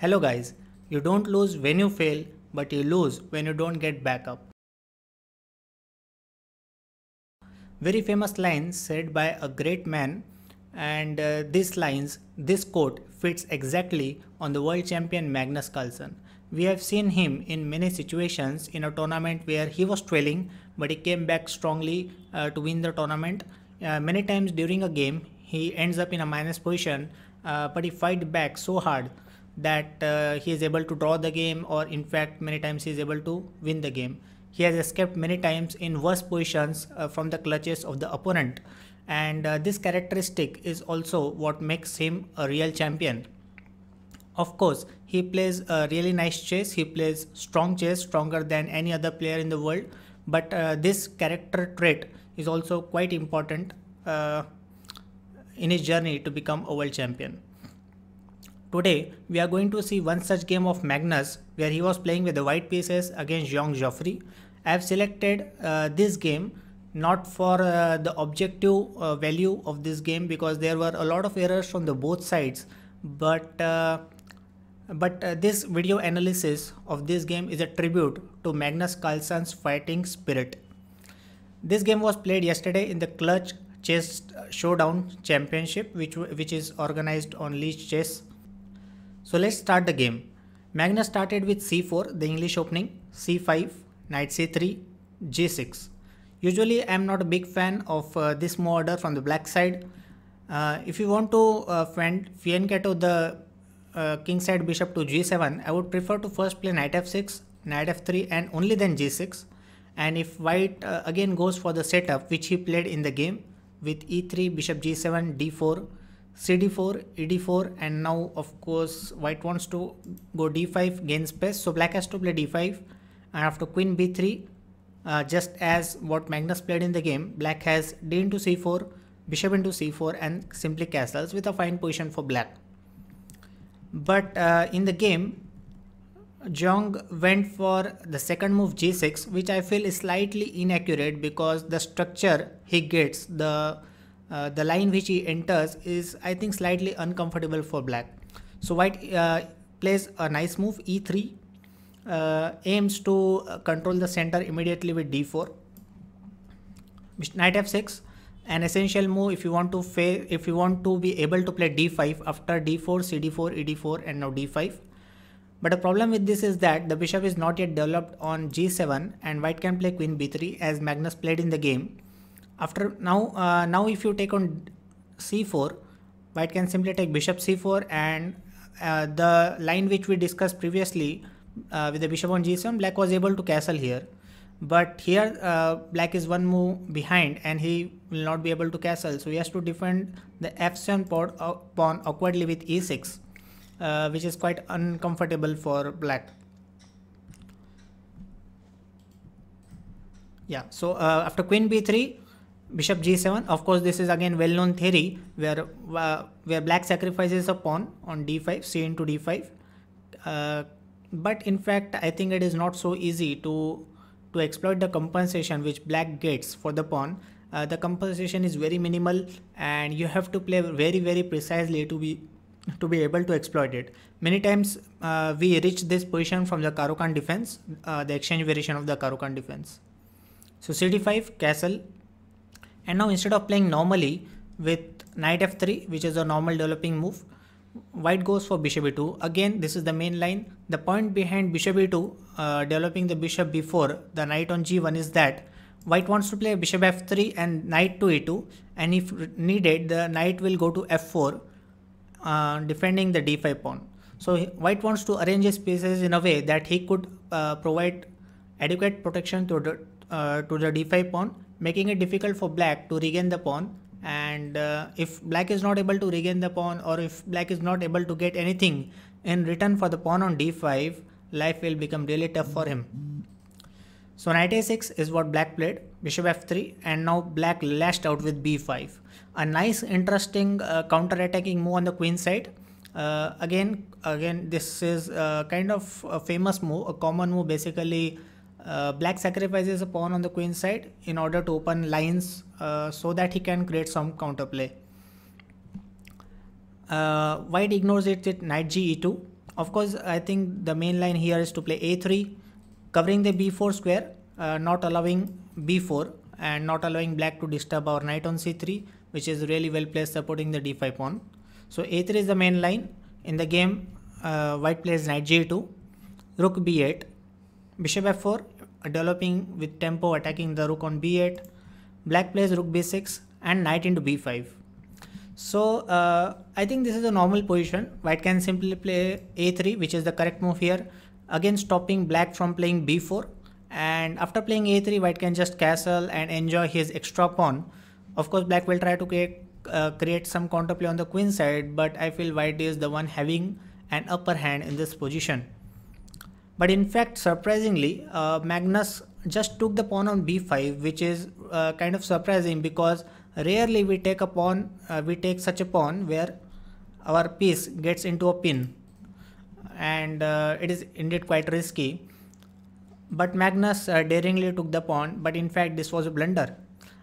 Hello guys, you don't lose when you fail, but you lose when you don't get back up. Very famous line said by a great man and uh, these lines, this quote fits exactly on the world champion Magnus Carlsen. We have seen him in many situations in a tournament where he was trailing but he came back strongly uh, to win the tournament. Uh, many times during a game he ends up in a minus position uh, but he fight back so hard that uh, he is able to draw the game or in fact many times he is able to win the game he has escaped many times in worse positions uh, from the clutches of the opponent and uh, this characteristic is also what makes him a real champion of course he plays a really nice chess he plays strong chess stronger than any other player in the world but uh, this character trait is also quite important uh, in his journey to become a world champion Today, we are going to see one such game of Magnus where he was playing with the white pieces against Young Joffrey. I have selected uh, this game not for uh, the objective uh, value of this game because there were a lot of errors from the both sides but uh, but uh, this video analysis of this game is a tribute to Magnus Carlsen's fighting spirit. This game was played yesterday in the Clutch Chess Showdown Championship which which is organized on Leech Chess so let's start the game. Magnus started with c4, the English opening, c5, knight c3, g6. Usually I am not a big fan of uh, this move order from the black side. Uh, if you want to uh, fianchetto the uh, side bishop to g7, I would prefer to first play knight f6, knight f3 and only then g6. And if white uh, again goes for the setup which he played in the game with e3, bishop g7, d4, cd4 ed4 and now of course white wants to go d5 gain space so black has to play d5 and after queen b3 uh, just as what magnus played in the game black has d into c4 bishop into c4 and simply castles with a fine position for black but uh, in the game Jong went for the second move g6 which I feel is slightly inaccurate because the structure he gets the uh, the line which he enters is I think slightly uncomfortable for black. So white uh, plays a nice move e3 uh, aims to uh, control the center immediately with d4 knight f6 an essential move if you want to if you want to be able to play d5 after d4 cd4 ed4 and now d5 but the problem with this is that the bishop is not yet developed on g7 and white can play queen b3 as magnus played in the game after now uh, now if you take on c4 white can simply take bishop c4 and uh, the line which we discussed previously uh, with the bishop on g7 black was able to castle here but here uh, black is one move behind and he will not be able to castle so he has to defend the f7 pawn, uh, pawn awkwardly with e6 uh, which is quite uncomfortable for black yeah so uh, after queen b3 bishop g7 of course this is again well known theory where uh, where black sacrifices a pawn on d5 c into d5 uh, but in fact i think it is not so easy to to exploit the compensation which black gets for the pawn uh, the compensation is very minimal and you have to play very very precisely to be to be able to exploit it many times uh, we reach this position from the karokan defense uh, the exchange variation of the karokan defense so cd5 castle and now instead of playing normally with knight f3 which is a normal developing move white goes for bishop e2 again this is the main line the point behind bishop e2 uh, developing the bishop before the knight on g1 is that white wants to play bishop f3 and knight to e2 and if needed the knight will go to f4 uh, defending the d5 pawn so white wants to arrange his pieces in a way that he could uh, provide adequate protection to the uh, to the d5 pawn making it difficult for black to regain the pawn and uh, if black is not able to regain the pawn or if black is not able to get anything in return for the pawn on d5 life will become really tough for him so knight a6 is what black played bishop f3 and now black lashed out with b5 a nice interesting uh, counter attacking move on the queen side uh, again again this is uh, kind of a famous move a common move basically uh, black sacrifices a pawn on the queen side in order to open lines uh, so that he can create some counterplay. Uh, white ignores it with knight g e2. Of course, I think the main line here is to play a3, covering the b4 square, uh, not allowing b4 and not allowing black to disturb our knight on c3, which is really well placed supporting the d5 pawn. So a3 is the main line. In the game, uh, white plays knight g2, rook b8, Bishop f4, developing with tempo, attacking the rook on b8. Black plays rook b6 and knight into b5. So uh, I think this is a normal position. White can simply play a3, which is the correct move here. Again, stopping black from playing b4. And after playing a3, white can just castle and enjoy his extra pawn. Of course, black will try to create, uh, create some counterplay on the queen side, but I feel white is the one having an upper hand in this position. But in fact, surprisingly, uh, Magnus just took the pawn on b5, which is uh, kind of surprising because rarely we take a pawn, uh, we take such a pawn where our piece gets into a pin, and uh, it is indeed quite risky. But Magnus uh, daringly took the pawn, but in fact this was a blunder.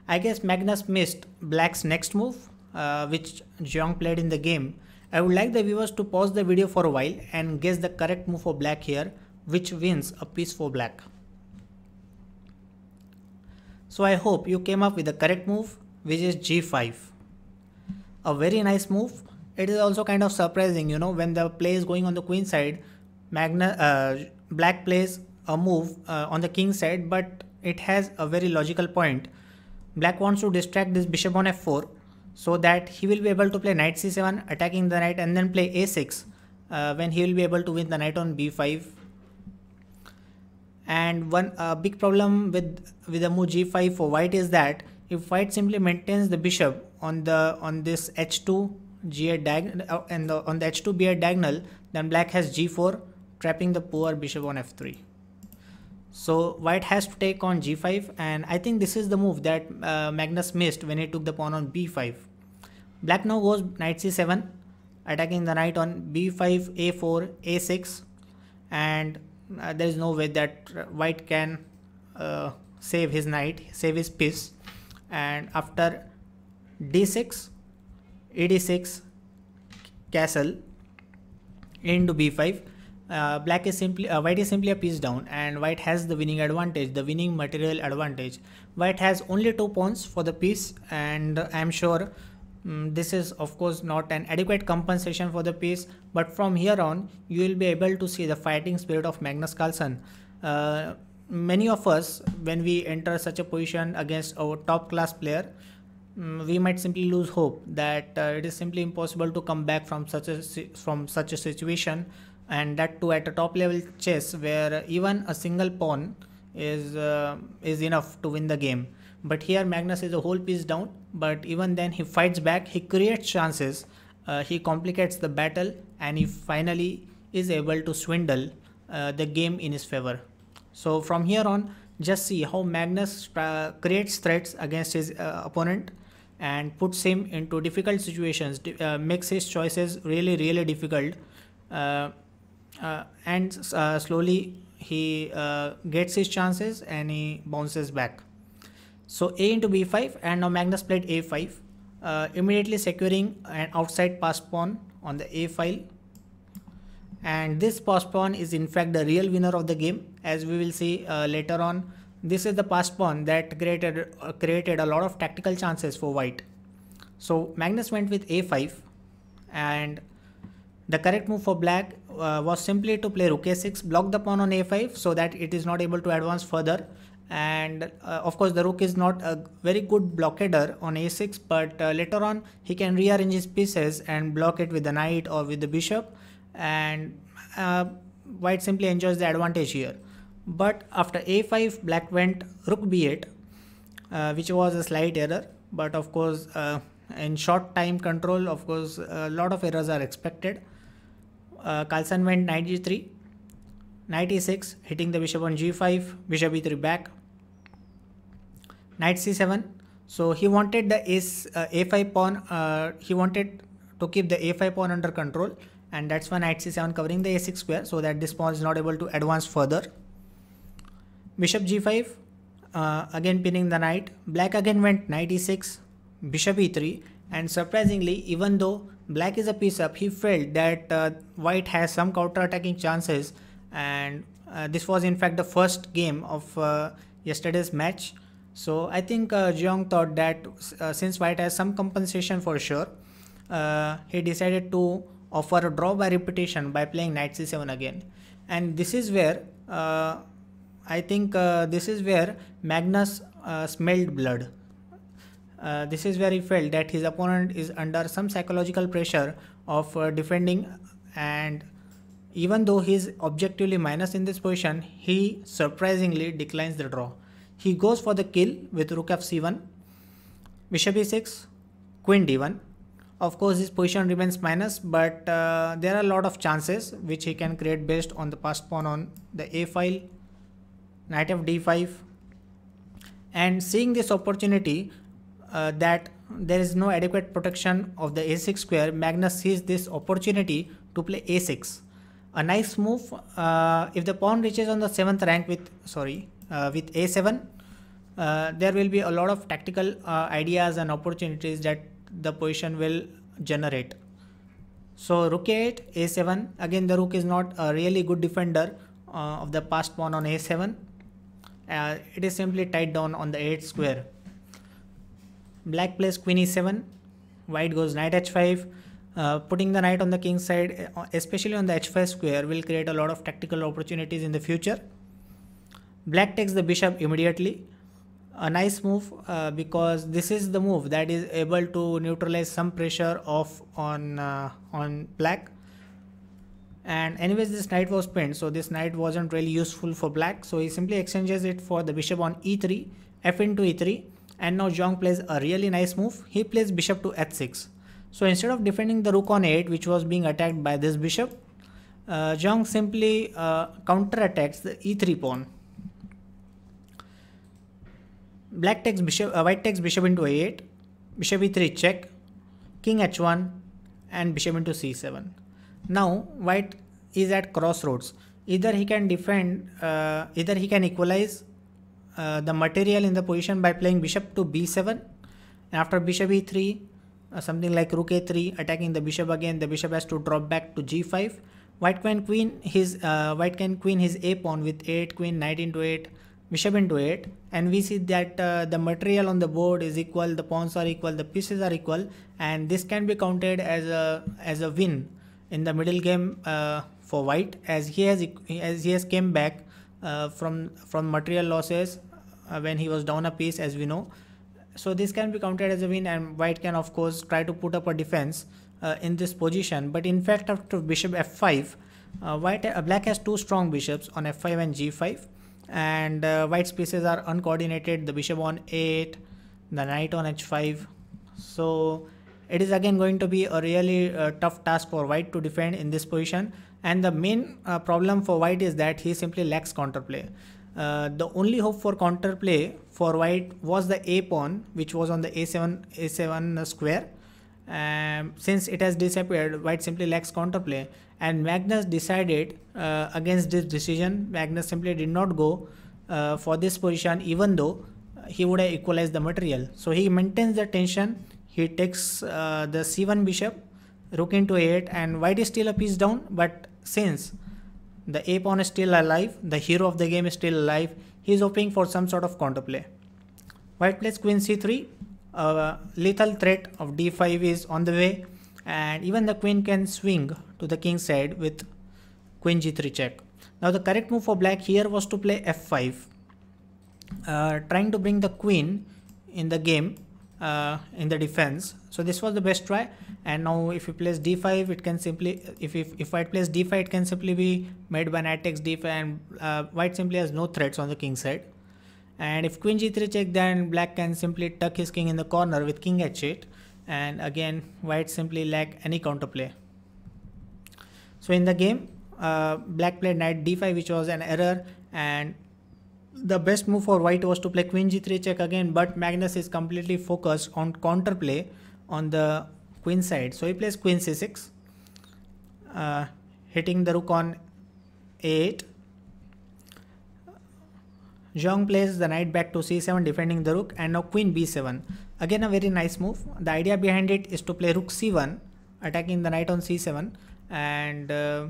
I guess Magnus missed black's next move, uh, which Zhang played in the game. I would like the viewers to pause the video for a while and guess the correct move for black here which wins a piece for black. So I hope you came up with the correct move which is g5. A very nice move. It is also kind of surprising you know when the play is going on the queen side Magna, uh, black plays a move uh, on the king side but it has a very logical point. Black wants to distract this bishop on f4 so that he will be able to play knight c7 attacking the knight and then play a6 uh, when he will be able to win the knight on b5 and one uh, big problem with with the move g5 for white is that if white simply maintains the bishop on the on this h2 g8 diagonal uh, and the, on the h2 b8 diagonal then black has g4 trapping the poor bishop on f3 so white has to take on g5 and i think this is the move that uh, magnus missed when he took the pawn on b5 black now goes knight c7 attacking the knight on b5 a4 a6 and uh, there is no way that white can uh, save his knight save his piece and after d6 ed6 castle into b5 uh, black is simply uh, white is simply a piece down and white has the winning advantage the winning material advantage white has only two pawns for the piece and i'm sure um, this is of course not an adequate compensation for the piece but from here on, you will be able to see the fighting spirit of Magnus Carlsen. Uh, many of us, when we enter such a position against our top class player, mm, we might simply lose hope that uh, it is simply impossible to come back from such a from such a situation and that too at a top level chess where even a single pawn is uh, is enough to win the game but here magnus is a whole piece down but even then he fights back he creates chances uh, he complicates the battle and he finally is able to swindle uh, the game in his favor. So from here on, just see how Magnus uh, creates threats against his uh, opponent and puts him into difficult situations, uh, makes his choices really, really difficult. and slowly he gets his chances and he bounces back. So a into b5 and now Magnus played a5 uh, immediately securing an outside pass pawn on the a file and this pass pawn is in fact the real winner of the game as we will see uh, later on this is the pass pawn that created uh, created a lot of tactical chances for white so magnus went with a5 and the correct move for black uh, was simply to play rook a6 block the pawn on a5 so that it is not able to advance further and uh, of course the rook is not a very good blockader on a6 but uh, later on he can rearrange his pieces and block it with the knight or with the bishop and uh, white simply enjoys the advantage here but after a5 black went rook b8 uh, which was a slight error but of course uh, in short time control of course a lot of errors are expected Carlsen uh, went knight g3 knight e6 hitting the bishop on g5 bishop e3 back knight c7 so he wanted the ace uh, a5 pawn uh, he wanted to keep the a5 pawn under control and that's why knight c7 covering the a6 square so that this pawn is not able to advance further bishop g5 uh, again pinning the knight black again went knight e6 bishop e3 and surprisingly even though black is a piece up he felt that uh, white has some counter attacking chances and uh, this was in fact the first game of uh, yesterday's match so i think uh, jeong thought that uh, since white has some compensation for sure uh, he decided to offer a draw by repetition by playing knight c7 again and this is where uh, i think this is where magnus smelled blood this is where he felt that his opponent is under some psychological pressure of defending and even though he is objectively minus in this position, he surprisingly declines the draw. He goes for the kill with rook fc1, bishop e6, queen d1. Of course, his position remains minus, but uh, there are a lot of chances which he can create based on the passed pawn on the a file, knight of d5. And seeing this opportunity uh, that there is no adequate protection of the a6 square, Magnus sees this opportunity to play a6 a nice move uh, if the pawn reaches on the seventh rank with sorry uh, with a7 uh, there will be a lot of tactical uh, ideas and opportunities that the position will generate so rook a8 a7 again the rook is not a really good defender uh, of the passed pawn on a7 uh, it is simply tied down on the 8th square black plays queen e7 white goes knight h5 uh, putting the knight on the king side, uh, especially on the h5 square, will create a lot of tactical opportunities in the future. Black takes the bishop immediately. A nice move uh, because this is the move that is able to neutralize some pressure off on uh, on black. And anyways, this knight was pinned, so this knight wasn't really useful for black. So he simply exchanges it for the bishop on e3, f into e3, and now Zhang plays a really nice move. He plays bishop to h6 so instead of defending the rook on 8 which was being attacked by this bishop, uh, Zhang simply uh, counterattacks the e3 pawn. Black takes bishop, uh, white takes bishop into a8, bishop e3 check, king h1 and bishop into c7. Now white is at crossroads. Either he can defend, uh, either he can equalize uh, the material in the position by playing bishop to b7 after bishop e3 uh, something like rook a3 attacking the bishop again the bishop has to drop back to g5 white can queen his uh, white can queen his a pawn with a 8 queen knight into 8 bishop into 8 and we see that uh, the material on the board is equal the pawns are equal the pieces are equal and this can be counted as a as a win in the middle game uh, for white as he has as he has came back uh, from from material losses uh, when he was down a piece as we know so this can be counted as a win and white can of course try to put up a defense uh, in this position but in fact after bishop f5 uh, white uh, black has two strong bishops on f5 and g5 and uh, white's pieces are uncoordinated the bishop on 8 the knight on h5 so it is again going to be a really uh, tough task for white to defend in this position and the main uh, problem for white is that he simply lacks counterplay uh, the only hope for counterplay for white was the a pawn which was on the a7 a7 square um, since it has disappeared white simply lacks counterplay and magnus decided uh, against this decision magnus simply did not go uh, for this position even though uh, he would have equalized the material so he maintains the tension he takes uh, the c1 bishop rook into a8 and white is still a piece down but since the ape pawn is still alive. The hero of the game is still alive. He is hoping for some sort of counterplay. White plays queen c3. A uh, lethal threat of d5 is on the way. And even the queen can swing to the king side with queen g3 check. Now the correct move for black here was to play f5. Uh, trying to bring the queen in the game uh, in the defense so this was the best try and now if you place d5 it can simply if if, if white plays d5 it can simply be made by knight takes d5 and uh, white simply has no threats on the king side and if queen g3 check then black can simply tuck his king in the corner with king h8 and again white simply lack any counterplay so in the game uh, black played knight d5 which was an error and the best move for white was to play queen g3 check again but Magnus is completely focused on counterplay on the queen side. So he plays queen c6 uh, hitting the rook on a8. Zhang plays the knight back to c7 defending the rook and now queen b7. Again a very nice move. The idea behind it is to play rook c1 attacking the knight on c7 and uh,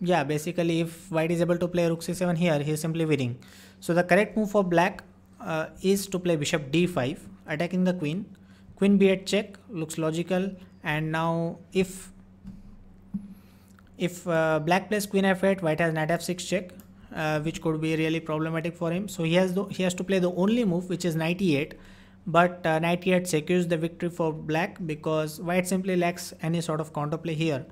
yeah basically if white is able to play rook c7 here he is simply winning. So the correct move for black uh, is to play bishop d5 attacking the queen. Queen b8 check looks logical and now if if uh, black plays queen f8 white has knight f6 check uh, which could be really problematic for him. So he has the, he has to play the only move which is knight e8 but uh, knight e8 secures the victory for black because white simply lacks any sort of counterplay here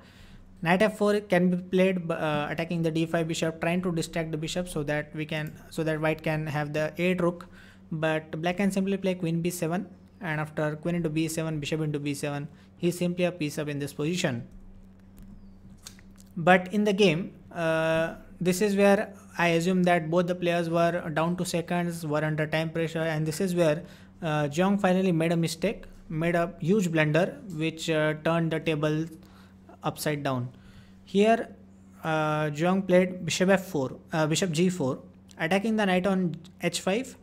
knight f4 can be played uh, attacking the d5 bishop trying to distract the bishop so that we can so that white can have the eight rook but black can simply play queen b7 and after queen into b7 bishop into b7 he simply a piece up in this position but in the game uh, this is where i assume that both the players were down to seconds were under time pressure and this is where uh, finally made a mistake made a huge blunder which uh, turned the table upside down. Here, uh, Zhong played bishop f4, uh, bishop g4, attacking the knight on h5.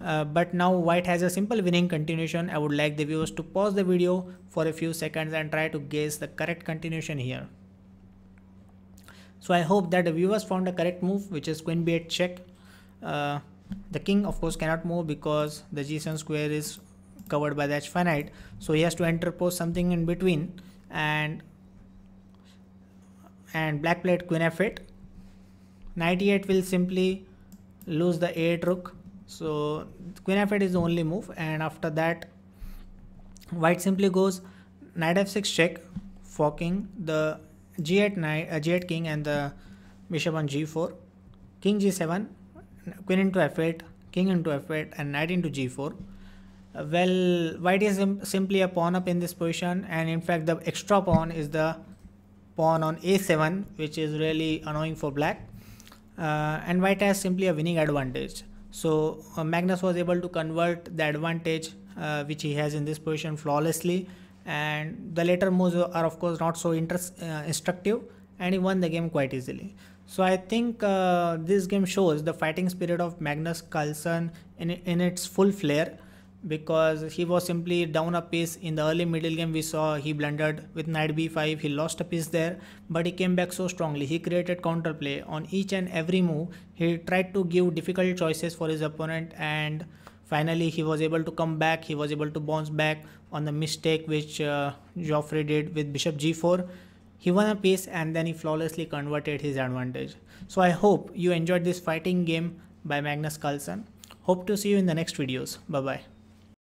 Uh, but now white has a simple winning continuation. I would like the viewers to pause the video for a few seconds and try to guess the correct continuation here. So I hope that the viewers found the correct move which is queen b8 check. Uh, the king of course cannot move because the g7 square is covered by the h5 knight. So he has to interpose something in between and and black played queen f8 knight e8 will simply lose the a8 rook so queen f8 is the only move and after that white simply goes knight f6 check forking the g8 knight uh, g8 king and the bishop on g4 king g7 queen into f8 king into f8 and knight into g4 well white is simply a pawn up in this position and in fact the extra pawn is the pawn on a7 which is really annoying for black uh, and white has simply a winning advantage so uh, Magnus was able to convert the advantage uh, which he has in this position flawlessly and the later moves are of course not so uh, instructive and he won the game quite easily so I think uh, this game shows the fighting spirit of Magnus Carlsen in, in its full flair because he was simply down a piece in the early middle game we saw he blundered with knight b5 he lost a piece there but he came back so strongly he created counterplay on each and every move he tried to give difficult choices for his opponent and finally he was able to come back he was able to bounce back on the mistake which uh, Joffrey did with bishop g4 he won a piece and then he flawlessly converted his advantage so i hope you enjoyed this fighting game by Magnus Carlsen hope to see you in the next videos bye bye